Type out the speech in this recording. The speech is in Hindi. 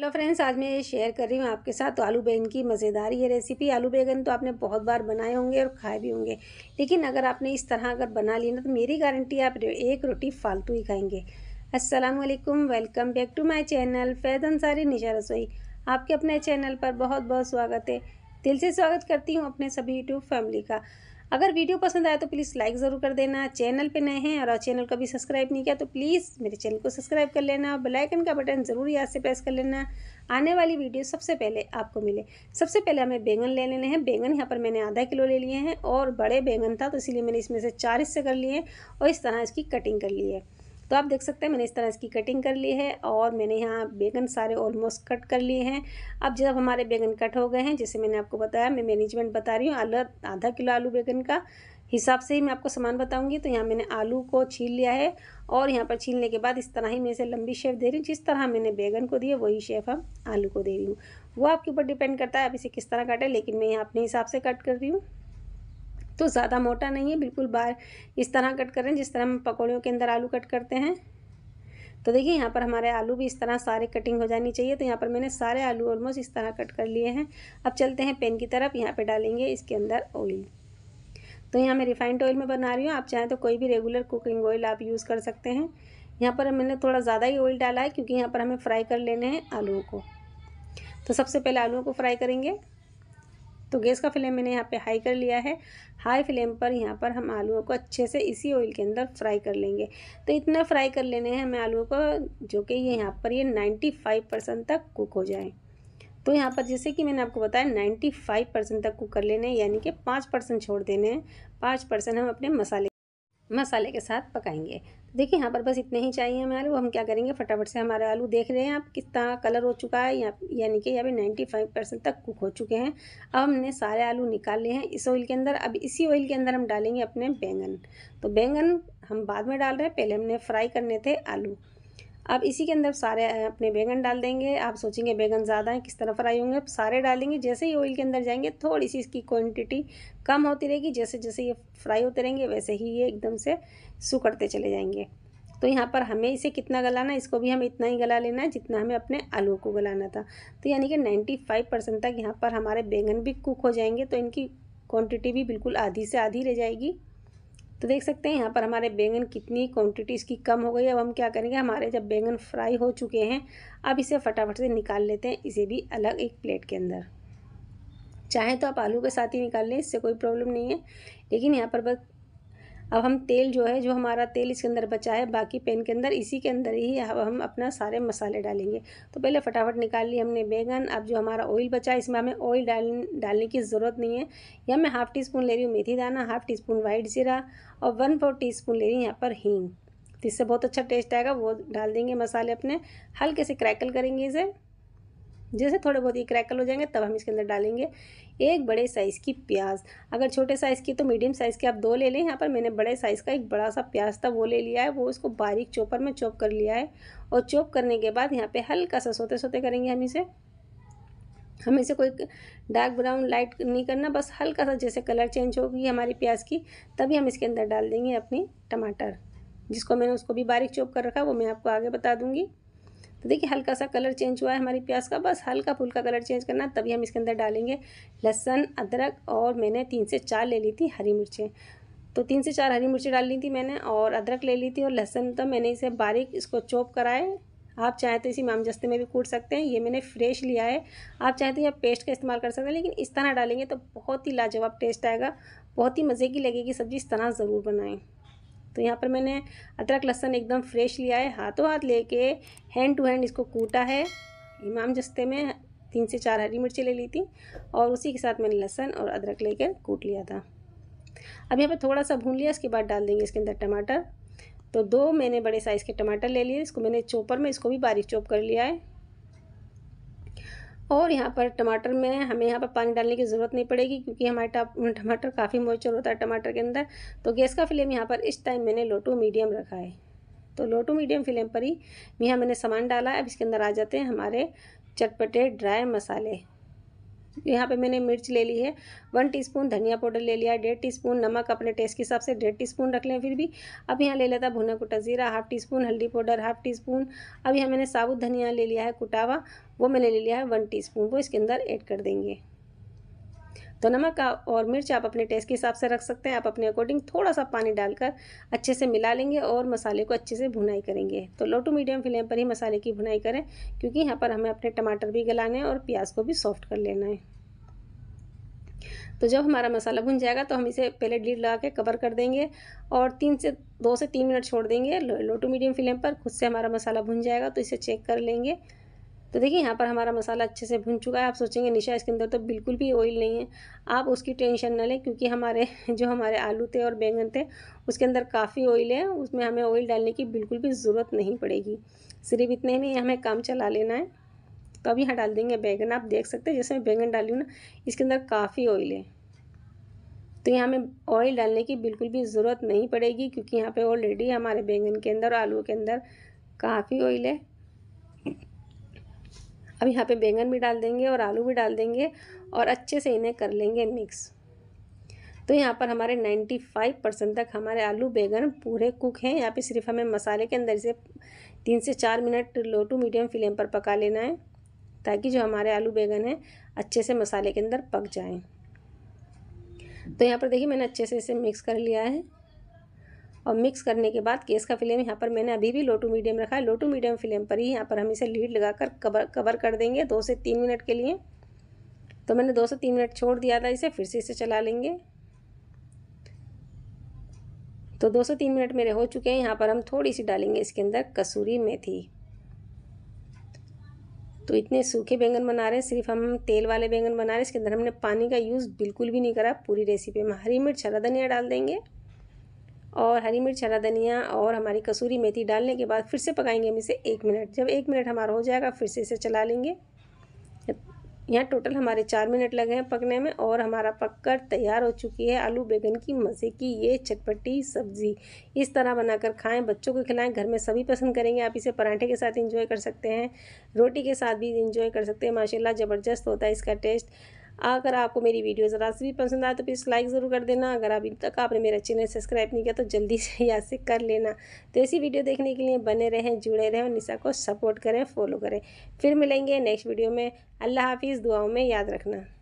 हेलो फ्रेंड्स आज मैं ये शेयर कर रही हूँ आपके साथ तो आलू बैगन की मज़ेदार ये रेसिपी आलू बैगन तो आपने बहुत बार बनाए होंगे और खाए भी होंगे लेकिन अगर आपने इस तरह अगर बना लिया ना तो मेरी गारंटी आप एक रोटी फालतू ही खाएंगे अस्सलाम वालेकुम welcome back to my channel Faid Ansari Nisha Rasoi आपके अपने चैनल पर बहुत बहुत स्वागत है दिल से स्वागत करती हूँ अपने सभी यूट्यूब फैमिली का अगर वीडियो पसंद आया तो प्लीज़ लाइक ज़रूर कर देना चैनल पे नए हैं और चैनल को भी सब्सक्राइब नहीं किया तो प्लीज़ मेरे चैनल को सब्सक्राइब कर लेना और बेलाइकन का बटन ज़रूर याद से प्रेस कर लेना आने वाली वीडियो सबसे पहले आपको मिले सबसे पहले हमें बैंगन ले लेने हैं बैंगन यहाँ पर मैंने आधा किलो ले लिए हैं और बड़े बैंगन था तो इसीलिए मैंने इसमें से चार हिस्से कर लिए और इस तरह इसकी कटिंग कर ली है तो आप देख सकते हैं मैंने इस तरह इसकी कटिंग कर ली है और मैंने यहाँ बैगन सारे ऑलमोस्ट कट कर लिए हैं अब जब हमारे बैगन कट हो गए हैं जैसे मैंने आपको बताया मैं मैनेजमेंट बता रही हूँ आलू आधा किलो आलू बैगन का हिसाब से ही मैं आपको सामान बताऊंगी तो यहाँ मैंने आलू को छील लिया है और यहाँ पर छीलने के बाद इस तरह ही मैं इसे लंबी शेप दे रही हूँ जिस तरह मैंने बैगन को दिया वही शेप हम आलू को दे रही हूँ वो आपके ऊपर डिपेंड करता है आप इसे किस तरह काटें लेकिन मैं यहाँ अपने हिसाब से कट कर रही हूँ तो ज़्यादा मोटा नहीं है बिल्कुल बार इस तरह कट करें जिस तरह हम पकौड़ियों के अंदर आलू कट करते हैं तो देखिए यहाँ पर हमारे आलू भी इस तरह सारे कटिंग हो जानी चाहिए तो यहाँ पर मैंने सारे आलू ऑलमोस्ट इस तरह कट कर लिए हैं अब चलते हैं पेन की तरफ यहाँ पर डालेंगे इसके अंदर ऑयल तो यहाँ मैं रिफाइंड ऑयल में बना रही हूँ आप चाहें तो कोई भी रेगुलर कुकिंग ऑयल आप यूज़ कर सकते हैं यहाँ पर मैंने थोड़ा ज़्यादा ही ऑयल डाला है क्योंकि यहाँ पर हमें फ्राई कर लेने हैं आलुओं को तो सबसे पहले आलुओं को फ्राई करेंगे तो गैस का फ्लेम मैंने यहाँ पे हाई कर लिया है हाई फ्लेम पर यहाँ पर हम आलूओं को अच्छे से इसी ऑयल के अंदर फ्राई कर लेंगे तो इतना फ्राई कर लेने हैं हमें आलूओं को जो कि ये यहाँ पर ये नाइन्टी फाइव परसेंट तक कुक हो जाए तो यहाँ पर जैसे कि मैंने आपको बताया नाइन्टी फाइव परसेंट तक कुक कर लेने हैं यानी कि पाँच परसेंट छोड़ देने हैं पाँच परसेंट हम अपने मसाले मसाले के साथ पकाएंगे देखिए यहाँ पर बस इतने ही चाहिए हमें आलू हम क्या करेंगे फटाफट से हमारे आलू देख रहे हैं आप कितना कलर हो चुका है या यानी कि यहाँ पे नाइन्टी फाइव परसेंट तक कुक हो चुके हैं अब हमने सारे आलू निकाल लिए हैं इस ऑयल के अंदर अब इसी ऑयल के अंदर हम डालेंगे अपने बैंगन तो बैंगन हम बाद में डाल रहे हैं पहले हमने फ्राई करने थे आलू अब इसी के अंदर सारे अपने बैंगन डाल देंगे आप सोचेंगे बैंगन ज़्यादा हैं किस तरह फ्राई होंगे सारे डालेंगे जैसे ही ऑयल के अंदर जाएंगे थोड़ी सी इसकी क्वांटिटी कम होती रहेगी जैसे जैसे ये फ्राई होते रहेंगे वैसे ही ये एकदम से सुखड़ते चले जाएंगे तो यहाँ पर हमें इसे कितना गलाना है इसको भी हमें इतना ही गला लेना है जितना हमें अपने आलू को गलाना था तो यानी कि नाइन्टी फाइव परसेंट तक यहाँ पर हमारे बैंगन भी कुक हो जाएंगे तो इनकी क्वांटिटी भी बिल्कुल आधी से आधी रह जाएगी तो देख सकते हैं यहाँ पर हमारे बैंगन कितनी क्वांटिटी इसकी कम हो गई अब हम क्या करेंगे हमारे जब बैंगन फ्राई हो चुके हैं अब इसे फटाफट से निकाल लेते हैं इसे भी अलग एक प्लेट के अंदर चाहे तो आप आलू के साथ ही निकाल लें इससे कोई प्रॉब्लम नहीं है लेकिन यहाँ पर बस अब हम तेल जो है जो हमारा तेल इसके अंदर बचा है बाकी पैन के अंदर इसी के अंदर ही अब हम अपना सारे मसाले डालेंगे तो पहले फटाफट निकाल लिए हमने बैगन अब जो हमारा ऑयल बचा है इसमें हमें ऑयल डाल डालने की ज़रूरत नहीं है या मैं हाफ़ टी स्पून ले रही हूँ मेथी दाना हाफ़ टी स्पून वाइट ज़ीरा और वन फोर टी स्पून ले रही हूँ यहाँ पर हींग तो इससे बहुत अच्छा टेस्ट आएगा वो डाल देंगे मसाले अपने हल्के से क्रैकल करेंगे इसे जैसे थोड़े बहुत ये क्रैकल हो जाएंगे तब हम इसके अंदर डालेंगे एक बड़े साइज़ की प्याज अगर छोटे साइज़ की तो मीडियम साइज़ की आप दो ले लें यहाँ पर मैंने बड़े साइज़ का एक बड़ा सा प्याज था वो ले लिया है वो इसको बारीक चॉपर में चॉप कर लिया है और चॉप करने के बाद यहाँ पर हल्का सा सोते सोते करेंगे हम इसे हम इसे कोई डार्क ब्राउन लाइट नहीं करना बस हल्का सा जैसे कलर चेंज होगी हमारी प्याज की तभी हम इसके अंदर डाल देंगे अपनी टमाटर जिसको मैंने उसको भी बारीक चॉप कर रखा वो मैं आपको आगे बता दूंगी तो देखिए हल्का सा कलर चेंज हुआ है हमारी प्याज का बस हल्का फुल्का कलर चेंज करना तभी हम इसके अंदर डालेंगे लहसन अदरक और मैंने तीन से चार ले ली थी हरी मिर्चें तो तीन से चार हरी मिर्ची डाल ली थी मैंने और अदरक ले ली थी और लहसन तो मैंने इसे बारीक इसको चॉप कराए आप चाहे तो इसी मामजस्ते में भी कूट सकते हैं ये मैंने फ्रेश लिया है आप चाहे तो यह पेस्ट का इस्तेमाल कर सकते हैं लेकिन इस तरह डालेंगे तो बहुत ही लाजवाब टेस्ट आएगा बहुत ही मज़े की लगेगी सब्ज़ी इस तरह ज़रूर बनाएं तो यहाँ पर मैंने अदरक लहसन एकदम फ्रेश लिया है हाथों हाथ लेके हैंड टू हैंड इसको कूटा है इमाम जस्ते में तीन से चार हरी मिर्ची ले ली थी और उसी के साथ मैंने लहसन और अदरक लेकर कूट लिया था अब यहाँ पर थोड़ा सा भून लिया इसके बाद डाल देंगे इसके अंदर टमाटर तो दो मैंने बड़े साइज़ के टमाटर ले लिए इसको मैंने चोपर में इसको भी बारीक चोप कर लिया है और यहाँ पर टमाटर में हमें यहाँ पर पानी डालने की ज़रूरत नहीं पड़ेगी क्योंकि हमारे टमाटर काफ़ी मोइचर होता है टमाटर के अंदर तो गैस का फ्लेम यहाँ पर इस टाइम मैंने लो टू मीडियम रखा है तो लो टू मीडियम फ्लेम पर ही यहाँ मैंने सामान डाला अब इसके अंदर आ जाते हैं हमारे चटपटे ड्राई मसाले यहाँ पे मैंने मिर्च ले ली है वन टीस्पून धनिया पाउडर ले लिया डेढ़ टीस्पून नमक अपने टेस्ट के हिसाब से डेढ़ टीस्पून रख लें फिर भी अब यहाँ ले लेता भुना कुटा ज़ीरा हाफ टी स्पून हल्दी पाउडर हाफ टी स्पून अब यहाँ मैंने साबुत धनिया ले लिया है कुटावा वो मैंने ले लिया है वन टीस्पून वो इसके अंदर ऐड कर देंगे तो नमक और मिर्च आप अपने टेस्ट के हिसाब से रख सकते हैं आप अपने अकॉर्डिंग थोड़ा सा पानी डालकर अच्छे से मिला लेंगे और मसाले को अच्छे से भुनाई करेंगे तो लो टू मीडियम फ्लेम पर ही मसाले की भुनाई करें क्योंकि यहाँ पर हमें अपने टमाटर भी गलाने हैं और प्याज को भी सॉफ्ट कर लेना है तो जब हमारा मसाला भुन जाएगा तो हम इसे पहले डीड लगा के कवर कर देंगे और तीन से दो से तीन मिनट छोड़ देंगे लो टू मीडियम फ्लेम पर खुद से हमारा मसाला भुन जाएगा तो इसे चेक कर लेंगे तो देखिए यहाँ पर हमारा मसाला अच्छे से भुन चुका है आप सोचेंगे निशा इसके अंदर तो बिल्कुल भी ऑयल नहीं है आप उसकी टेंशन ना लें क्योंकि हमारे जो हमारे आलू थे और बैंगन थे उसके अंदर काफ़ी ऑयल है उसमें हमें ऑयल डालने की बिल्कुल भी ज़रूरत नहीं पड़ेगी सिर्फ इतने ही हमें काम चला लेना है तो अब यहाँ डाल देंगे बैंगन आप देख सकते हैं जैसे मैं बैंगन डाली हूँ ना इसके अंदर काफ़ी ऑयल है तो यहाँ हमें ऑयल डालने की बिल्कुल भी ज़रूरत नहीं पड़ेगी क्योंकि यहाँ पे ऑलरेडी हमारे बैंगन के अंदर आलू के अंदर काफ़ी ऑयल है अब यहाँ पे बैंगन भी डाल देंगे और आलू भी डाल देंगे और अच्छे से इन्हें कर लेंगे मिक्स तो यहाँ पर हमारे 95 परसेंट तक हमारे आलू बैंगन पूरे कुक हैं यहाँ पे सिर्फ हमें मसाले के अंदर से तीन से चार minute low to medium flame पर पका लेना है ताकि जो हमारे आलू बैंगन हैं अच्छे से मसाले के अंदर पक जाएँ तो यहाँ पर देखिए मैंने अच्छे से इसे मिक्स कर लिया है और मिक्स करने के बाद केस का फ्लेम यहाँ पर मैंने अभी भी लो टू मीडियम रखा है लो टू मीडियम फ्लेम पर ही यहाँ पर हम इसे लीड लगाकर कवर कवर कर देंगे दो से तीन मिनट के लिए तो मैंने दो से तीन मिनट छोड़ दिया था इसे फिर से इसे चला लेंगे तो दो से तीन मिनट मेरे हो चुके हैं यहाँ पर हम थोड़ी सी डालेंगे इसके अंदर कसूरी मेथी तो इतने सूखे बैंगन बना रहे हैं सिर्फ हम तेल वाले बैंगन बना रहे हैं इसके अंदर हमने पानी का यूज़ बिल्कुल भी नहीं करा पूरी रेसिपी में हरी मिर्च हरा धनिया डाल देंगे और हरी मिर्च हरा धनिया और हमारी कसूरी मेथी डालने के बाद फिर से पकाएंगे हम इसे एक मिनट जब एक मिनट हमारा हो जाएगा फिर से इसे चला लेंगे यहाँ टोटल हमारे चार मिनट लगे हैं पकने में और हमारा पककर तैयार हो चुकी है आलू बैगन की मज़े की ये चटपटी सब्ज़ी इस तरह बनाकर खाएं बच्चों को खिलाएं घर में सभी पसंद करेंगे आप इसे पराठे के साथ इंजॉय कर सकते हैं रोटी के साथ भी इंजॉय कर सकते हैं माशाल्लाह ज़बरदस्त होता है इसका टेस्ट अगर आपको मेरी वीडियो ज़रा से भी पसंद आए तो प्लीज़ लाइक ज़रूर कर देना अगर अभी तक आपने मेरा चैनल सब्सक्राइब नहीं किया तो जल्दी से यहाँ से कर लेना तो ऐसी वीडियो देखने के लिए बने रहें जुड़े रहें और निशा को सपोर्ट करें फॉलो करें फिर मिलेंगे नेक्स्ट वीडियो में अल्लाह हाफिज़ दुआओं में याद रखना